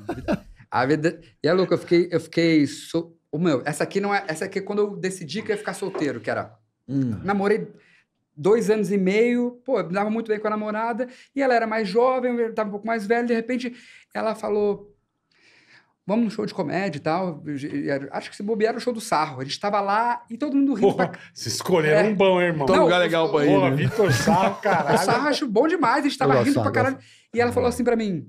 a vida. E é louco, eu fiquei. Eu fiquei so... o meu, essa aqui não é. Essa aqui é quando eu decidi que eu ia ficar solteiro, que era. Hum. Namorei dois anos e meio, pô, eu dava muito bem com a namorada, e ela era mais jovem, eu estava um pouco mais velho, de repente ela falou: vamos no show de comédia e tal. Acho que se bobear era o show do sarro. A gente tava lá e todo mundo rindo. Porra, pra... Se escolheram é. um bom, hein, irmão. Todo lugar legal pra ir. Né? Vitor Sarro, caralho. O sarro acho bom demais, a gente tava rindo pra caralho. E ela falou assim pra mim: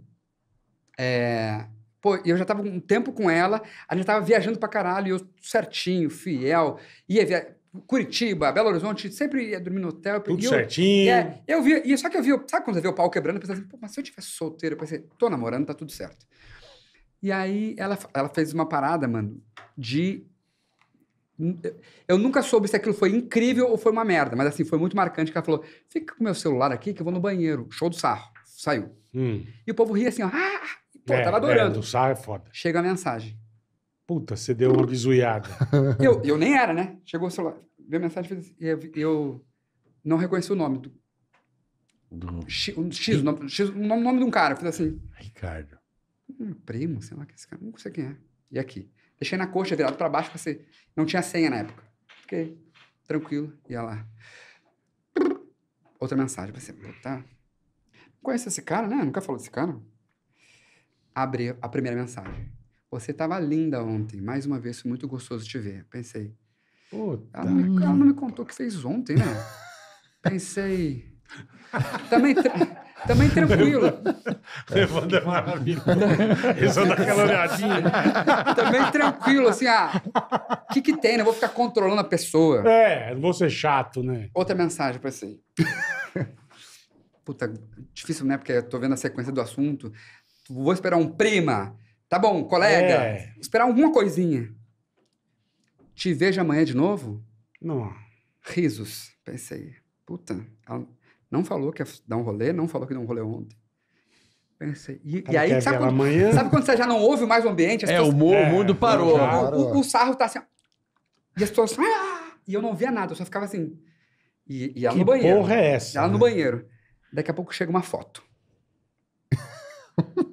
é, pô, eu já tava um tempo com ela, a gente tava viajando pra caralho, e eu certinho, fiel, ia via... Curitiba, Belo Horizonte, sempre ia dormir no hotel. Tudo eu, certinho. É, eu via, e só que eu via, sabe quando você vê o pau quebrando? Eu pensava assim, pô, mas se eu tivesse solteiro, eu pensei, tô namorando, tá tudo certo. E aí ela, ela fez uma parada, mano, de. Eu nunca soube se aquilo foi incrível ou foi uma merda, mas assim, foi muito marcante que ela falou: fica com meu celular aqui que eu vou no banheiro. Show do sarro. Saiu. Hum. E o povo ria assim, ó. Ah! ah Pô, é, tava é, adorando. É, é foda. Chega a mensagem. Puta, você deu uma bisuiada. eu, eu nem era, né? Chegou o celular, veio a mensagem e assim, eu, eu, não reconheci o nome do. do... X, um, X, o nome, X, um nome, de um cara. Eu fiz assim. Ricardo. Um primo, sei lá que esse cara, não sei quem é. E aqui? Deixei na coxa, virado para baixo, você não tinha senha na época. Fiquei tranquilo, ia lá. Outra mensagem, você, tá. Conhece esse cara, né? Nunca falou desse cara abrir a primeira mensagem. Você estava linda ontem, mais uma vez, foi muito gostoso te ver. Pensei. Puta ela, não me, ela não me contou o que fez ontem, né? Pensei. Também, também tranquilo. Levando é maravilhoso. Isso dá aquela olhadinha. também tranquilo, assim, ah, o que, que tem? Não né? vou ficar controlando a pessoa. É, não vou ser chato, né? Outra mensagem pra você. Puta, difícil, né? Porque eu tô vendo a sequência do assunto. Vou esperar um prima. Tá bom, colega. É. Esperar alguma coisinha. Te vejo amanhã de novo? Não. Risos. Pensei, puta, ela não falou que ia dar um rolê, não falou que deu um rolê ontem. Pensei. E, e aí, sabe quando, amanhã? sabe quando você já não ouve mais o ambiente? É, pessoas, o, é, mundo parou. O, o, o, sarro tá assim. E as pessoas. Ah! E eu não via nada, eu só ficava assim. E, e ela que no banheiro. Porra é essa? Ela né? no banheiro. Daqui a pouco chega uma foto.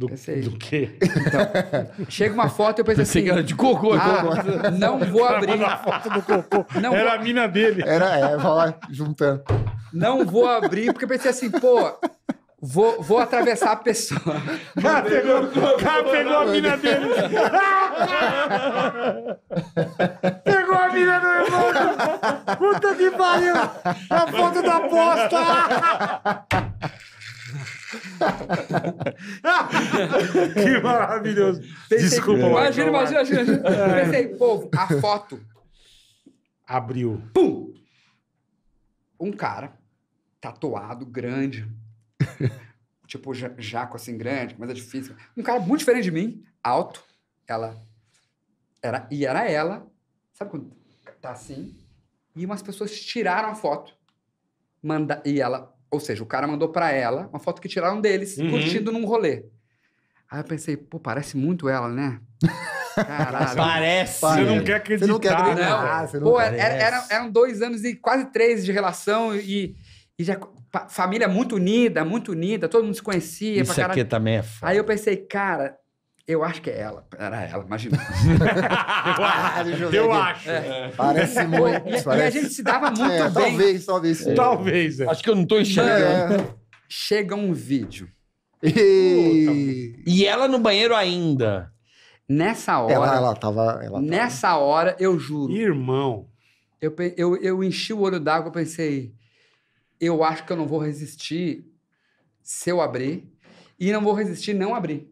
Do, do quê? Então, chega uma foto e eu pensei, assim... Era de cocô. Ah, não vou abrir... Era foto do cocô. Não era vou... a mina dele. Era, é, vai lá, juntando. Não vou abrir, porque eu pensei assim, pô... Vou, vou atravessar a pessoa. O cara ah, pegou, cara pegou a mina dele. pegou a mina do irmão. Puta que pariu. A foto da aposta. que maravilhoso. Pensei, Desculpa, Imagina, imagina, imagina. É. Pensei, povo, a foto. Abriu. Pum! Um cara, tatuado, grande. tipo, jaco assim, grande, mas é difícil. Um cara muito diferente de mim, alto. Ela. Era, e era ela. Sabe quando tá assim? E umas pessoas tiraram a foto. Manda, e ela ou seja, o cara mandou para ela uma foto que tiraram deles, uhum. curtindo num rolê. Aí eu pensei, pô, parece muito ela, né? Caralho. Parece. Você não quer acreditar. Você não quer acreditar. Não. Né? Não pô, é, era, é, era, eram dois anos e quase três de relação e, e já família muito unida, muito unida, todo mundo se conhecia. Isso aqui também é foda. Aí eu pensei, cara, eu acho que é ela. Era ela, imagina. eu, eu acho. Ah, é. Parece muito. E, parece... e, a gente se dava é, muito é, bem. Talvez, talvez. É. Talvez. Acho que eu não estou enxergando. É. Chega um vídeo. E... e ela no banheiro ainda. Nessa hora. Ela, ela tava. Ela nessa tava... hora, eu juro. Irmão. Eu, eu, eu enchi o olho d'água e pensei. Eu acho que eu não vou resistir se eu abrir. E não vou resistir não abrir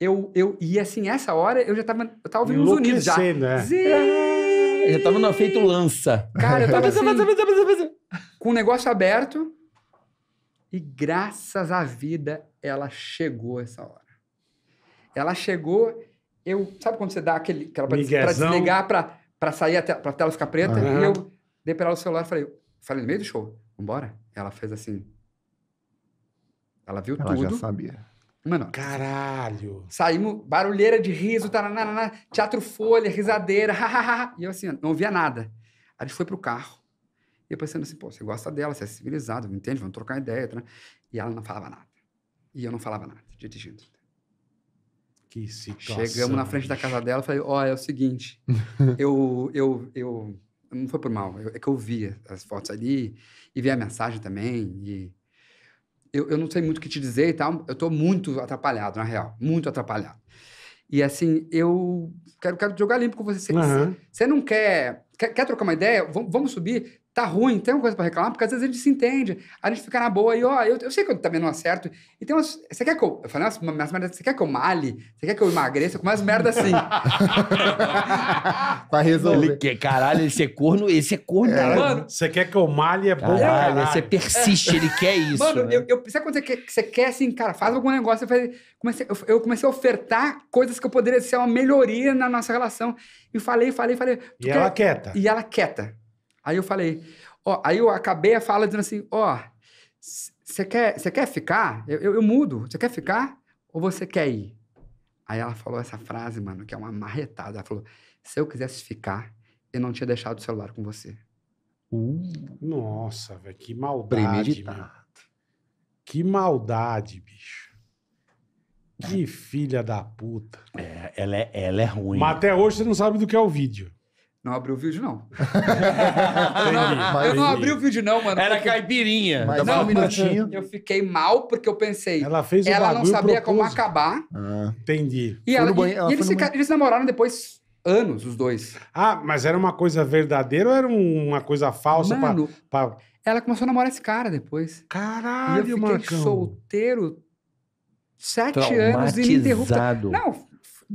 eu, eu, e assim, essa hora eu já tava, eu tava ouvindo os Unidos já. Né? Eu já tava no feito lança. Cara, eu tava assim. assim, com o negócio aberto e graças à vida ela chegou essa hora. Ela chegou, eu, sabe quando você dá aquele, aquela pra, pra desligar, pra, pra sair, a te, pra tela ficar preta? Uhum. E eu dei pra ela o celular e falei, falei no meio do show, vambora. Ela fez assim, ela viu ela tudo. Ela já sabia. Mano. Caralho. Saímos, barulheira de riso, taranana, teatro folha, risadeira, hahaha. e eu assim, não ouvia nada. Aí a gente foi pro carro. E eu pensando assim, pô, você gosta dela, você é civilizado, entende? Vamos trocar ideia. Tá? Né? E ela não falava nada. E eu não falava nada, dirigindo. Que situação. Chegamos na frente da casa dela, falei, ó, oh, é o seguinte, eu, eu, eu, não foi por mal, eu, é que eu vi as fotos ali e vi a mensagem também e eu, eu não sei muito o que te dizer e tal. Eu estou muito atrapalhado, na real. Muito atrapalhado. E assim, eu quero, quero jogar limpo com você. Você, uhum. não quer, quer, quer. trocar uma ideia? Vom, vamos subir tá ruim, tem uma coisa para reclamar, porque às vezes a gente se entende, a gente fica na boa e, ó, eu, eu sei que eu também não acerto. E tem umas. Você quer que eu. Eu falei, umas umas merdas, você quer que eu male? Você quer que eu emagreça? Com umas merdas assim. pra resolver. Ele, que, caralho, esse é corno, esse é corno, é, mano. Você quer que eu male é bom, caralho. Você persiste, é. ele quer isso. Mano, né? eu, eu, sabe quando você quer, você quer assim, cara, faz algum negócio, eu, falei, comecei, eu, eu comecei a ofertar coisas que eu poderia ser uma melhoria na nossa relação. E falei, falei, falei. E quer? ela quieta. E ela quieta. Aí eu falei, ó, aí eu acabei a fala dizendo assim, ó, você quer, você quer ficar? Eu, eu, eu mudo. Você quer ficar ou você quer ir? Aí ela falou essa frase, mano, que é uma marretada. Ela falou, se eu quisesse ficar, eu não tinha deixado o celular com você. Uh, nossa, velho, que maldade, mano. Que maldade, bicho. Que filha da puta. É, ela, é, ela é ruim. Mas até hoje você não sabe do que é o vídeo. Não abriu o vídeo, não. não eu não abri o vídeo, não, mano. Era porque... caipirinha. Mas não, um minutinho. Eu fiquei mal porque eu pensei. Ela fez o Ela não sabia como acabar. Ah, entendi. E, ela, banho, ela e eles, ficaram, eles namoraram depois anos, os dois. Ah, mas era uma coisa verdadeira ou era uma coisa falsa? Mano, pra, pra... ela começou a namorar esse cara depois. Caralho, mano. Eu fiquei Marcão. solteiro sete anos ininterrupto. Não,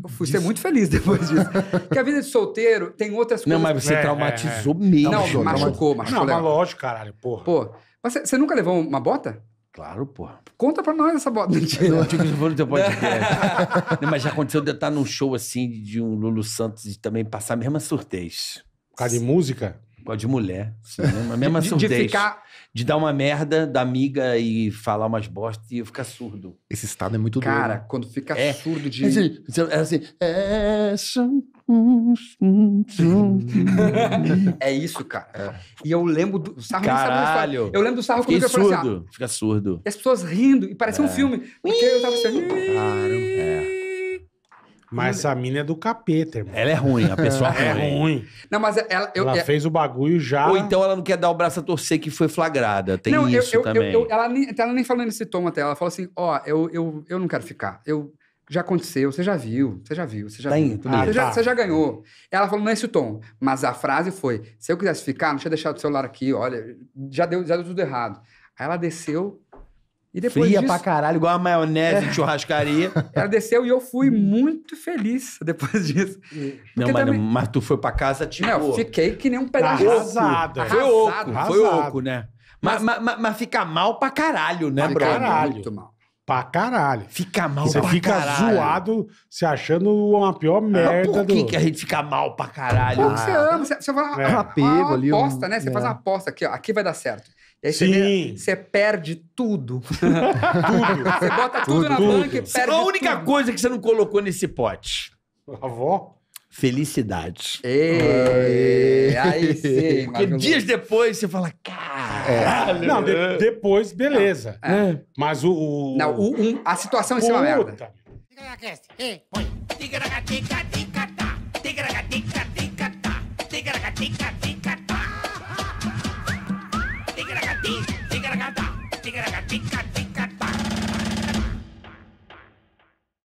eu fui disso. ser muito feliz depois disso. Porque a vida de solteiro tem outras coisas. Não, mas você é, traumatizou é, é. mesmo. Não, machucou, machucou. Não, mas lógico, caralho, porra. Pô, mas você nunca levou uma bota? Claro, pô. Conta pra nós essa bota. Mentira. Não, tipo, tinha que no teu podcast. Não, mas já aconteceu de eu estar num show assim de um Lulu Santos e também passar a mesma surtez. Por causa de música? Gosto de mulher. Cinema, assim, né? mesma de, surdez. Assim de, ficar... de dar uma merda da amiga e falar umas bostas e eu ficar surdo. Esse estado é muito Cara, doido. Cara, quando fica é. surdo de... É assim, é assim... É, é isso, cara. É. E eu lembro do sarro Caralho. Eu lembro do sarro quando eu falei assim, ah, Fica surdo. E as pessoas rindo, e parecia é. um filme. Porque eu tava assim. Claro. É. Mas essa mina é do capeta, irmão. Ela é ruim, a pessoa é, ruim. ruim. Não, mas ela. Eu, ela é... fez o bagulho já. Ou então ela não quer dar o braço a torcer que foi flagrada. Tem não, isso eu, eu, também. ela, nem, ela nem falou nesse tom até. Ela falou assim: ó, oh, eu, eu, eu não quero ficar. Eu já aconteceu, você já viu, você já viu, você já tá viu. Indo, ah, você, tá. já, você, já, ganhou. Ela falou, não é esse o tom. Mas a frase foi: se eu quisesse ficar, não tinha deixado o celular aqui, olha, já deu, já deu tudo errado. Aí ela desceu e depois Fria disso, pra caralho, igual a maionese é. de churrascaria. Ela desceu e eu fui hum. muito feliz depois disso. Não, mas, também... mas tu foi pra casa tipo... Não, eu fiquei que nem um pedaço. Arrasado. Arrasado. Foi oco, Arrasado. foi oco, né? Mas, mas, mas, mas fica mal pra caralho, né, pra Caralho. Muito mal pra caralho. Fica mal você pra fica caralho. Você fica zoado se achando uma pior merda. Mas por que, do... que a gente fica mal pra caralho? ah, você ama, você, você fala é. uma, uma, uma aposta, né? Você é. faz uma aposta aqui, ó, aqui vai dar certo. E aí Sim. Você, perde tudo. tudo. Você bota tudo, tudo na tudo. banca e perde A única tudo. coisa que você não colocou nesse pote. avó? Felicidade. Ei, aí sim. Porque dias depois você fala, caralho. É. Não, de, depois, beleza. Não, é. é. Mas o. o... Não, o, um, a situação é em cima é uma merda. Tica tá. na tica, tica, tá. Tica na tica, tica, tá. Tica na tica, tica. tigre, gatica,